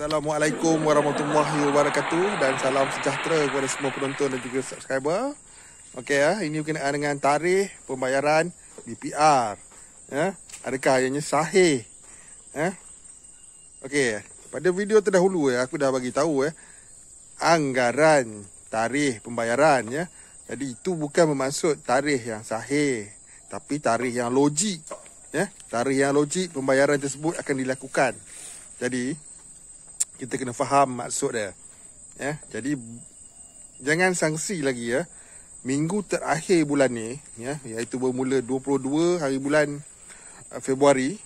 Assalamualaikum warahmatullahi wabarakatuh dan salam sejahtera kepada semua penonton dan juga subscriber. Okey ya, ini berkenaan dengan tarikh pembayaran BPR. Ya, adakah ianya sahih? Ya. Okey, pada video terdahulu ya, aku dah bagi tahu ya anggaran tarikh pembayaran ya. Jadi itu bukan bermaksud tarikh yang sahih, tapi tarikh yang logik. Ya, tarikh yang logik pembayaran tersebut akan dilakukan. Jadi, kita kena faham maksud dia. Ya, jadi jangan sanksi lagi ya. Minggu terakhir bulan ni ya, iaitu bermula 22 hari bulan uh, Februari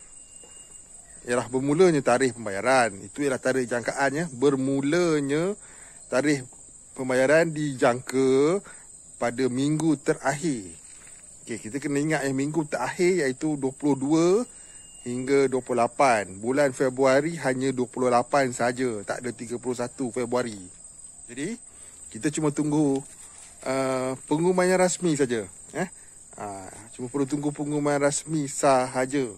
ialah bermulanya tarikh pembayaran. Itu ialah tarikh jangkaannya bermulanya tarikh pembayaran dijangka pada minggu terakhir. Okey, kita kena ingat yang eh, minggu terakhir iaitu hingga 28. Bulan Februari hanya 28 saja, tak ada 31 Februari. Jadi, kita cuma tunggu uh, pengumuman yang rasmi saja. Eh? Uh, cuma perlu tunggu pengumuman rasmi sahaja.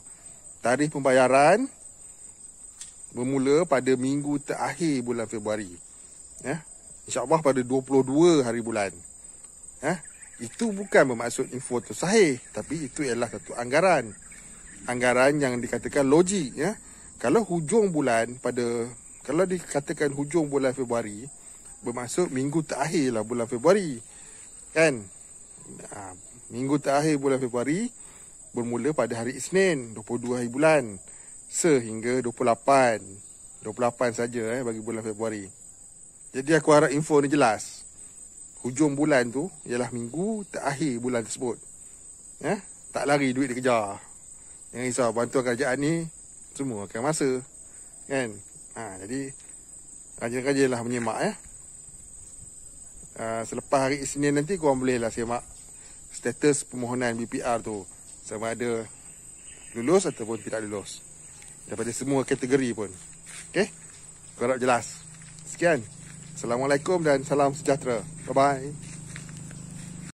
Tarikh pembayaran bermula pada minggu terakhir bulan Februari. Eh? InsyaAllah pada 22 hari bulan. Eh? Itu bukan bermaksud info tersahih, Tapi itu ialah satu anggaran anggaran yang dikatakan logik ya. Kalau hujung bulan pada kalau dikatakan hujung bulan Februari bermaksud minggu terakhir lah bulan Februari. Kan? Ha, minggu terakhir bulan Februari bermula pada hari Isnin 22 hari bulan sehingga 28 28 saja eh bagi bulan Februari. Jadi aku harap info ni jelas. Hujung bulan tu ialah minggu terakhir bulan tersebut. Ya, tak lari duit dikejar. Jangan risau bantuan kerajaan ni Semua akan masa Kan ha, Jadi Rajin-rajin lah menyemak ya. Eh. Ha, selepas hari Isnin nanti korang boleh lah semak Status permohonan BPR tu Sama ada Lulus ataupun tidak lulus Daripada semua kategori pun Okay Korang jelas Sekian Assalamualaikum dan salam sejahtera Bye-bye